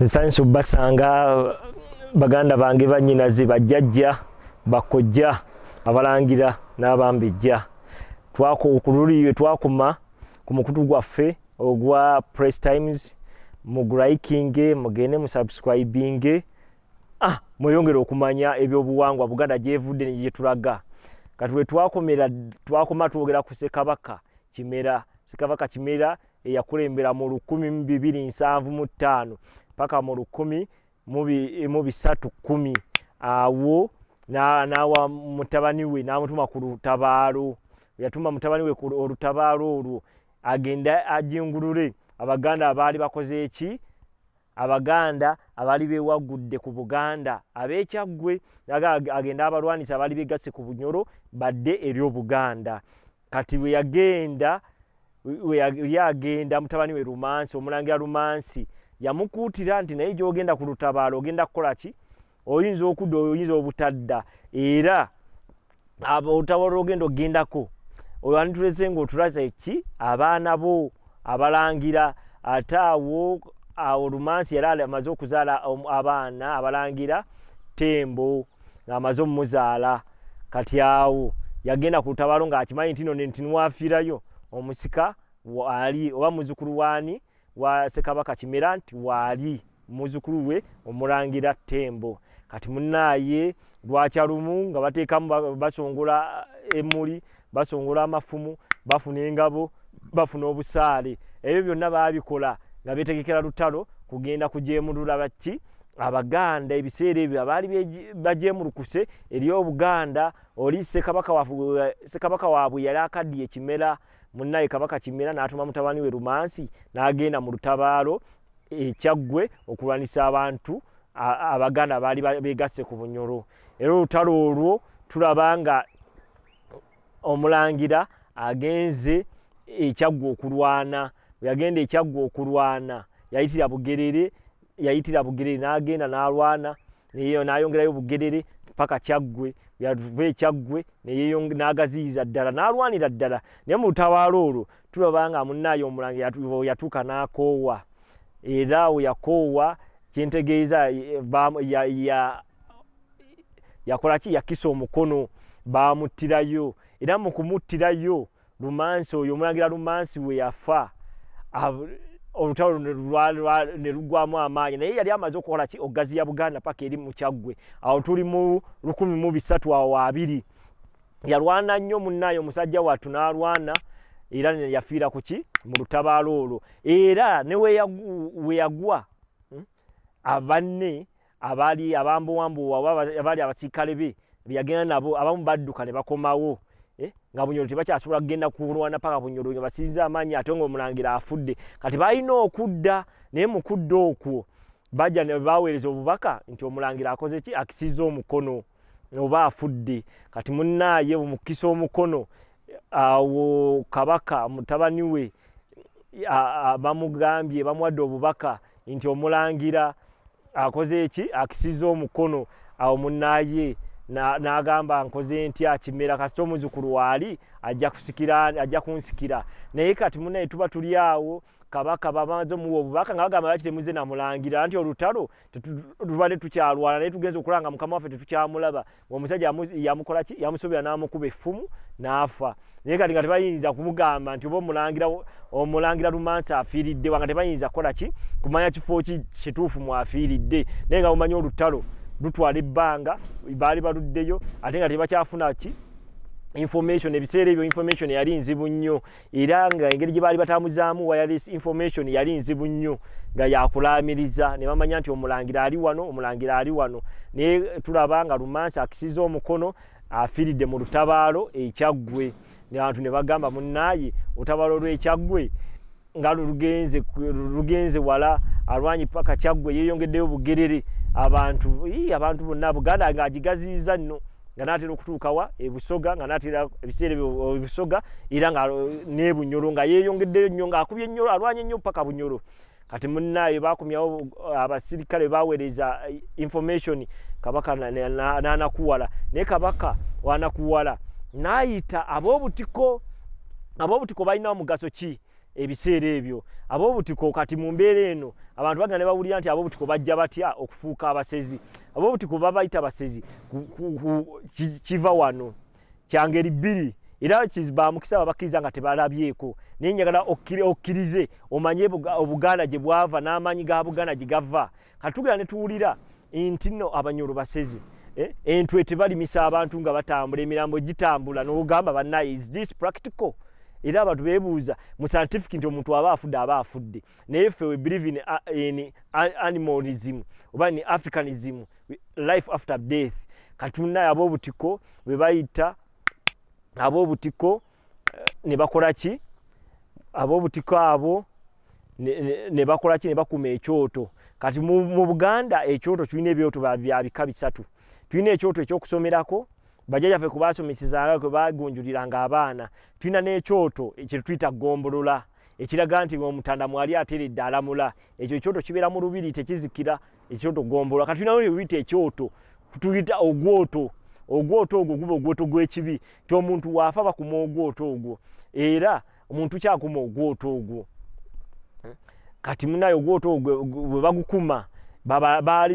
nsanyusa basanga baganda bange banyinazi bajjajja bakojja abalangira n'abambijja ku lulii lwe twakuma ku mukutu gwaffe ogwa press times mugulaikinge mugende musubscribinge ah, mweyongere okumanya ebyobuwangwa buganda gyevudde negyetulaga kati wetwakoma twogera ku sekabaka kimera sekabaka kimera eyakulembera mu 1275 paka mu lukumi mu bisatu kumi awo nawa mutabani we n'amutuma ku lutabaalo yatuma mutabani we olutabaalo olwo agende ajingulule abaganda abaali bakoze eki abaganda abaali bewagudde ku buganda abekyaggwe agenda abalwanisa abaali begasse ku bunyoro badde eryobuganda kati weyagenda weyali agenda mutabani we rumansi omulangira rumansi yamukuutira nti naye gyogenda ku lutabaalo ogenda kukolaki oyinza okudda oyo oyinza obutadda era olutabaalo ogenda okgendako oyo anituleze nga otulaza ki abaana bo abalangira ate awo olumansi yali amaze okuzaala abaana abalangira tembo ngaamaze omumuzaala kati awo yagenda ku lutabaalo ngaakimanyi nti nonentinwafiirayo omusika ali oba muzukulu waani wa sekabaka kimera nti waali muzukulu we omulangira ttembo kati munaaye lwakya lumu nga bateekamu basongola eh, emuli basongola amafumu bafuna engabo bafuna obusaale ebyo byonna baabikola nga betegekera lutalo kugenda kujemulula baki abaganda ebiseera ebyo abaali bajemulukuse eri obuganda oli sekabaka waabwe eh, yali akaddiye kimera munnaye kabaka kimera n'atuma mutabani we rumansi n'agenda mu lutabaalo ekyaggwe okulwanisa abantu abaganda baali begasse ku bunyoro era olutalo olwo tulaba nga omulangira agenze ekyaggwa okulwana weyagenda ekyaggwa okulwana yayitira bugerere yayitira bugerere n'agenda n'alwana nayongerayo bugerere paka kyaggwe yava ekyaggwe n'agaziyiza ddala n'alwanira ddala naye mu lutabaalo olwo tulabanga munaayo omulange yatuuka n'akoowa era awo yakoowa kyentegeeza e, yakolaki yakisa omukono baamuttirayo era mu kumuttirayo lumansi oyo omulangira lumansi we yafa olutalo neluggwamu amaanyi naye yali amaze okukolaki ogazi ya buganda paka eri mukyaggwe awo tuli mu 1 awo abiri yalwana nnyo munnaayo omusajja wattu n'alwana era yafiira ku ki mu lutabaalo olwo era ne weyagwa hmm, abanne abaali abambowambowa abaali abasirikale be beyagenda nabo abamu badduka ne bakomawo Eh, nga bunyolo tebakyasobola kugenda kulwana paka bunyolo nga basinza amaanyi ate nga omulangira afudde kati balina okudda naye mu kudda okwo bajja ne baweereza obubaka nti omulangira akoze ki akisizza omukono oba afudde kati munnaaye omukisa omukono awo kabaka mutabani we bamugambye bamuwadde obubaka nti omulangira akoze ki akisizza omukono awo munnaaye n'agamba na, na nkoze ntya kimera kasita omuzukulu waali ajja kunsikira naye kati munaye tuba tuli awo kabaka bamaze omuwa obubaka nga bagamba lwaki temuze namulangira nti olutalo tubadde tukyalwala naye tugenza okulaba nga mukama waffe tetukyamulaba omusajja yamukolaki yamusobera n'amukuba effumu n'afa naye kati nga tebayinza kumugamba nti oba omulangira omulangira lumansi afiiridde wanga tebayinza kukola ki kumanya kifo ki kituufu mwafiiridde naye nga mumanya olutalo lutwala ebbanga baali baluddeyo ate nga tebakyafunaki information ebiseera ebyo information yali nzibu nnyo era nga engeri gye baali batambuzaamu wireless information yali nzibu nnyo nga yakulamiriza ne bamanya nti omulangira ali wano omulangira ali wano naye tulaba nga lumansi akisiza omukono afiiridde mu lutabaalo ekyaggwe abantu ne bagamba munaaye lutabaalo lwekyaggwe nga lulugenze wala alwanyi paka kyaggwe yeeyongeddeyo bugerere abantu abantu bonna buganda nga agigaziiza nno nga natera okutuukawa ebusoga nga natera ebiseera ebusoga era nga nebunyolo nga yeyongeddeyo nnyo nga akubye enyolo alwanye nnyo paka bunyolo kati munaayo bakumyawo uh, abasirikale bawereza uh, information kabaka nanakuwala naye kabaka wanakuwala nayita abobutiko abobutiko balinawo mugaso ki ebiseera ebyo abobutiko kati mumbeera eno abantu bagenda bawulira nti abobutiko bajja batya okufuuka abasezi abobutiko babayita basezi kiva wano kyangeri bbiri era bamukisa babakkiriza nga tebalabyeko naye nyagala okkirize omanye obuganda gye bwava n'amaanyi ga buganda gye gava kati tugenda ne tuwulira nti nno abanyolo basezi eh, entwe tebalimisa abantu nga batambula emirambo gitambula n'ogamba banaye is this practical era abantu bebuuza mu scientific nti omuntu aba afudde aba afudde naye ffe we believe in uh, animalism oba ni africanism life after death kati munaye abobutiko we bayita abobutiko eh, ne bakola ki abobutiko abo ne bakola ki ne bakuma ekyoto kati mu buganda ekyoto tulina ebyoto bya bika bisatu tulina ekyoto ekyokusomerako bajajaffe kubasomesezanga kwe bagunjuliranga abaana tulina n'ekyoto kyetutuyita gombolola ekiraga nti omutanda mwali ateredde alamula ekyo ekyoto kibeera mu lubiri tekizikira ekyoto gombolola kati tulina nbita ekyoto tuyita ogwoto ogwoto ogwo guba ogwoto gwekibi ti omuntu waafa bakuma ogwoto ogwo era omuntu kyakuma ogwoto ogwo kati munayo ogwoto ogwo bwebagukuma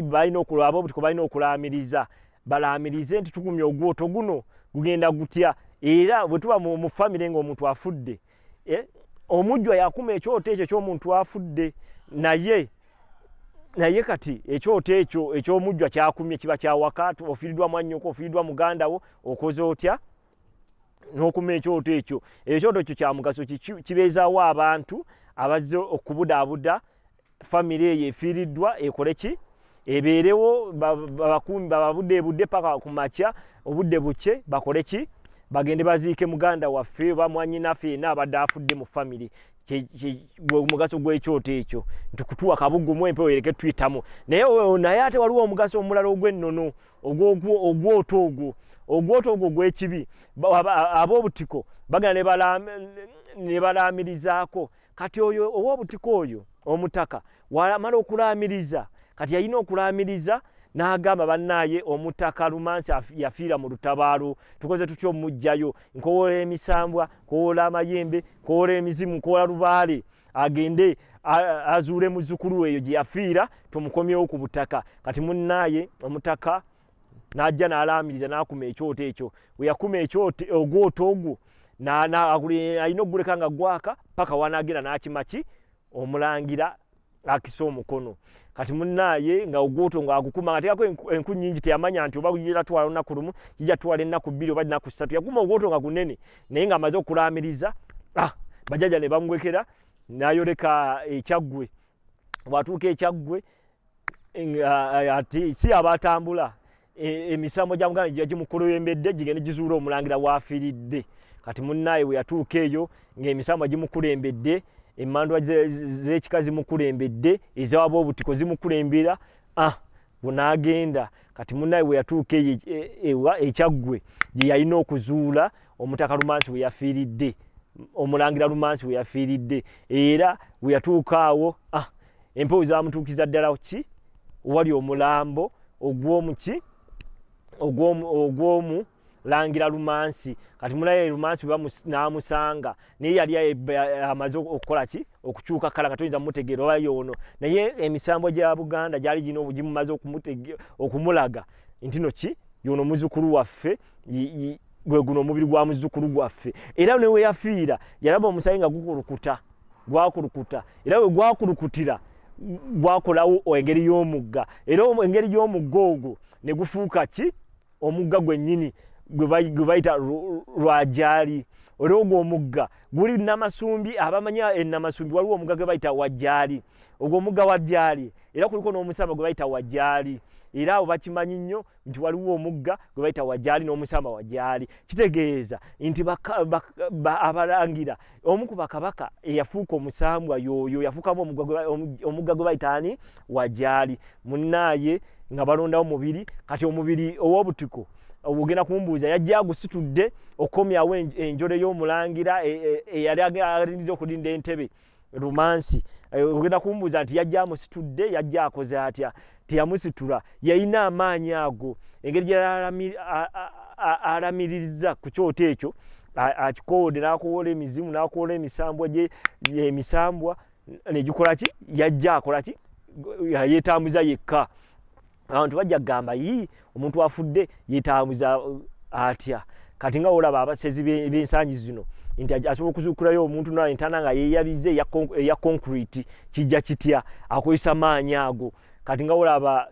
balina okulwabo tiko balina okulamiriza balamirize nti tugumya ogwoto guno gugenda gutya era bwetuba mufamire nga omuntu afudde eh, omujjwa yakuma ekyoto ekyo kyomuntu afudde naye naye kati ekyoto ekyo ekyomujjwa kyakumye kiba kyawaka ofiiridwa mwanyoko ofiiridwa muganda wo okoze otya nokuma ekyoto ekyo ekyoto ekyo kyamugaso kibezaawo abantu abazze okubudaabuda famire eyo efiiriddwa ekoleki ebeerewo babakumi bababudde ebudde paka ku makya obudde buke bakole ki bagende baziike muganda waffe oba mwanyinaffe yenna abadde afudde mu famiry omugaso gw'ekyoto ekyo nti kutuwa kabugumu empewo ereke tuyitamu naye naye ate waliwo omugaso omulala ogw'ennono ogwoto ogwo ogwoto ogwo gwekibi ab'obutiko bagenda ne balaamirizaako kati oyo ow'obutiko oyo omutaka wamala okulaamiriza kati yalina okulamiriza n'agamba bannaaye omutaka lumansi yafiira mu lutabaalo tukoze tutya omujjayo nkowoola emisambwa nkowoola amayembe nkowoola emizimu nkowoola lubaale agende azuule muzukulu eyo gye yafiira tumukomyewo ku butaka kati munnaaye omutaka n'ajja n'alamiriza n'akuma ekyoto ekyo weyakuma ogwoto ogwo alina ogguleka nga gwaka paka wanagira n'akimaki omulangira akisa omukono kati munaye nga ogwoto ngaagukuma nga tekako enku nyingi teyamanya nti oba jatwala olunaku lumu jijatwala ennaku bbiri oba nnaku ssatu yaguma ogwoto nga gunene naye nga amaze okulamiriza ah bajaja ne bamwekera nayoleka ekyaggwe bwatuuka ekyaggwe eh, ati si abatambula emisambo gyamugana gimukulembedde gigende gizuula omulangira waafiridde kati munaye bwe yatuuka eyo ngaemisambo gimukulembedde emmandwa z'ekika zimukulembedde ezawaba obutiko zimukulembera ah, bunaagenda kati munaye bwe yatuuka e, ewa ekyaggwe gye yalina okuzuula omutaka lumansi bwe yafiiridde omulangira lumansi bwe yafiiridde era we yatuuka awo ah, empewo zamutuukiza ddala ki wali omulambo ogwomuki ogwomu langira lumansi kati mulaye lumansi namusanga naye yali amaze okukolaki okucyuka kala nga toyinza mumutegeera oba yono naye emisambo gya buganda gyali gina gimumaze okumulaga nti noki yono muzukulu waffe gweguno omubiri gwa muzukulu gwaffe era neweyafiira yalaba omusayi nga gukulukuta gwakulukuta era wegwakulukutira gwakolawo engeri y'omugga era engeri y'omugga ogwo negufuuka ki omugga gwennyini gwe bayita lwajaali olwo ogwo omugga guli namasumbi abamanya enamasumbi waliwo omugga gwe bayita wajaali ogwo omugga wajaali era kuliko n'omusamba gwe bayita wajaali era abo bakimanyi nnyo nti waliwo omugga gwe bayita wajaali n'omusamba wajaali kitegeeza nti abalangira omu ku bakabaka eyafuuka omusambwa yoyo yafuukamu omugga gwe bayitaani wajaali munnaaye nga balondawo mubiri kati omubiri ow'obutiko ogena kumbuuza yajja agusitudde okomyawo enjole y'omulangira eyali e, e, alindira okulinda entebe rumansi e, ogenda kumbuuza nti yajja amusitudde yajja akoze atya teyamusitula yalina amaanyi ago engeri gyealamiririza ku kyoto ekyo akikowode n'akowola emizimu n'akowola emisambwa gye emisambwa negikolaki yajja akolaki yeetambuza yekka abantu bajja kugamba yi omuntu afudde yeetambuza uh, atya kati nga olaba abasezi b'ensangi zino nti asobola okuzuukirayo omuntu nentana nga yeyabize eya konkriti kijja kitya akozesa maanyi ago kati nga olaba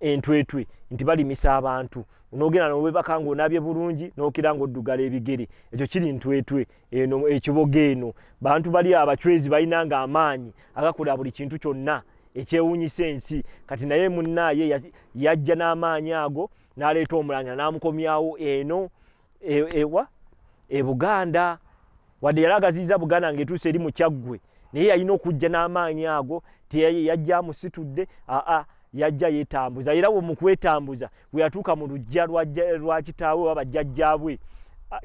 entwetwe nti balimisa abantu nogenda nowebaka ngaonabye bulungi nokira ngaoddugala ebigere ekyo kiri ntwetwe ekibogo eno bantu bali abacwezi balina nga amaanyi agakola buli kintu kyonna ekyewuunyisa ensi kati naye munaaye yajja n'amaanyi ago n'aleeta omulanga n'amukomyawo eno ewa e, ebuganda wadde yali agaziiza buganda ngaetuusa eri mukyaggwe naye yalina okujja n'amaanyi ago teyajja amusitudde aa yajja yeetambuza era we mukwetambuza we yatuuka mu lujja lwa kitaawe oba bajjajjabwe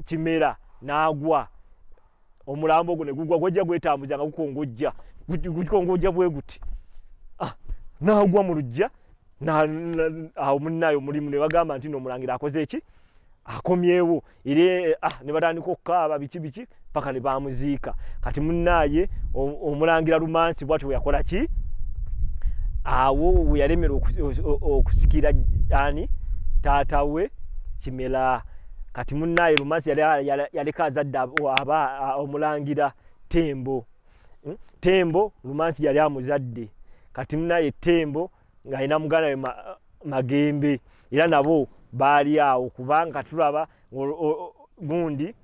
kimera n'agwa omulambo ogwo ne gugwa gwajja gwetambuza nga gukongojja gukongojja bwe guti Ah, nagwa muluja awo munayo mulimu nebagamba nti nomulangira akozeki akomyewo era ah, nebatandika okukaaba biki biki paka nebamuziika kati munaye omulangira lumansi bwati weyakolaki awo weyalemera okusikira ani taata we kimera kati munaye lumansi yaleka azadde aba omulangira tembo hmm? tembo lumansi yali amuzadde kati munaye ttembo ng'alina muganda we magembe era nabo baali awo kubanga tulaba gundi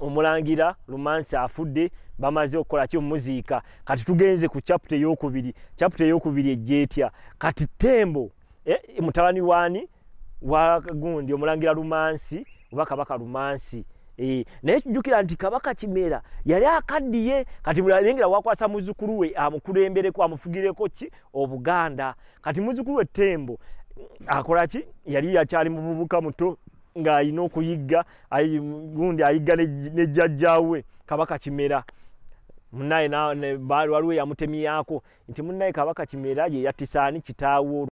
omulangira lumansi afudde bamaze okukolaki omuziika kati tugenze ku chapita eyokubiri chapita eyokubiri ejetya kati ttembo e, mutabani waani wagundi omulangira lumansi oba kabaka lumansi Eh, naye kijjukira nti kabaka kimera yali akaddiye kati lengera wakwasa muzukulu we amukulembereko ah, amufugireko ki obuganda kati muzukulu we tembo mm, akola ki yali akyali mubuvubuka muto ng'ayina okuyigga gundi ayigga ne jjajjawe kabaka kimera munaye waliwe yamutemyako nti munaye kabaka kimera yeyatisaani kitaawo